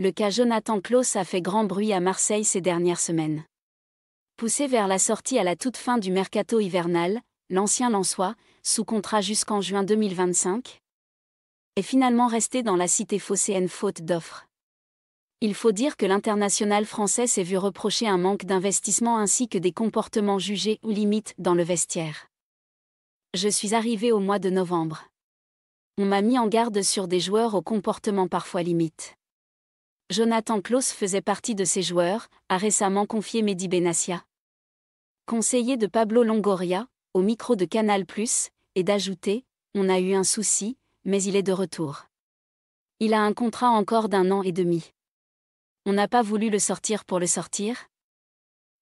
le cas Jonathan Klaus a fait grand bruit à Marseille ces dernières semaines. Poussé vers la sortie à la toute fin du mercato hivernal, l'ancien Lançois, sous contrat jusqu'en juin 2025, est finalement resté dans la cité phocéenne faute d'offres. Il faut dire que l'international français s'est vu reprocher un manque d'investissement ainsi que des comportements jugés ou limites dans le vestiaire. Je suis arrivé au mois de novembre. On m'a mis en garde sur des joueurs au comportement parfois limites. Jonathan Klaus faisait partie de ces joueurs, a récemment confié Mehdi Benassia. Conseiller de Pablo Longoria, au micro de Canal+, et d'ajouter « On a eu un souci, mais il est de retour. Il a un contrat encore d'un an et demi. On n'a pas voulu le sortir pour le sortir.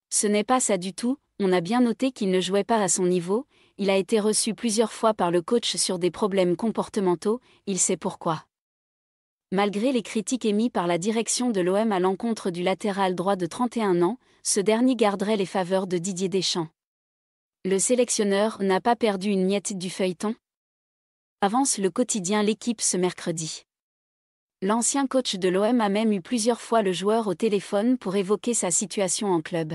Ce n'est pas ça du tout, on a bien noté qu'il ne jouait pas à son niveau, il a été reçu plusieurs fois par le coach sur des problèmes comportementaux, il sait pourquoi. Malgré les critiques émises par la direction de l'OM à l'encontre du latéral droit de 31 ans, ce dernier garderait les faveurs de Didier Deschamps. Le sélectionneur n'a pas perdu une miette du feuilleton Avance le quotidien L'équipe ce mercredi. L'ancien coach de l'OM a même eu plusieurs fois le joueur au téléphone pour évoquer sa situation en club.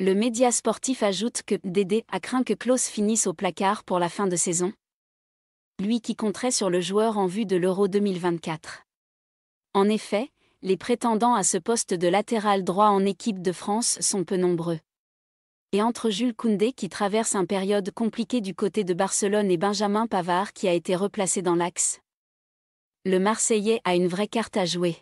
Le média sportif ajoute que Dédé a craint que Klaus finisse au placard pour la fin de saison lui qui compterait sur le joueur en vue de l'Euro 2024. En effet, les prétendants à ce poste de latéral droit en équipe de France sont peu nombreux. Et entre Jules Koundé qui traverse une période compliquée du côté de Barcelone et Benjamin Pavard qui a été replacé dans l'axe, le Marseillais a une vraie carte à jouer.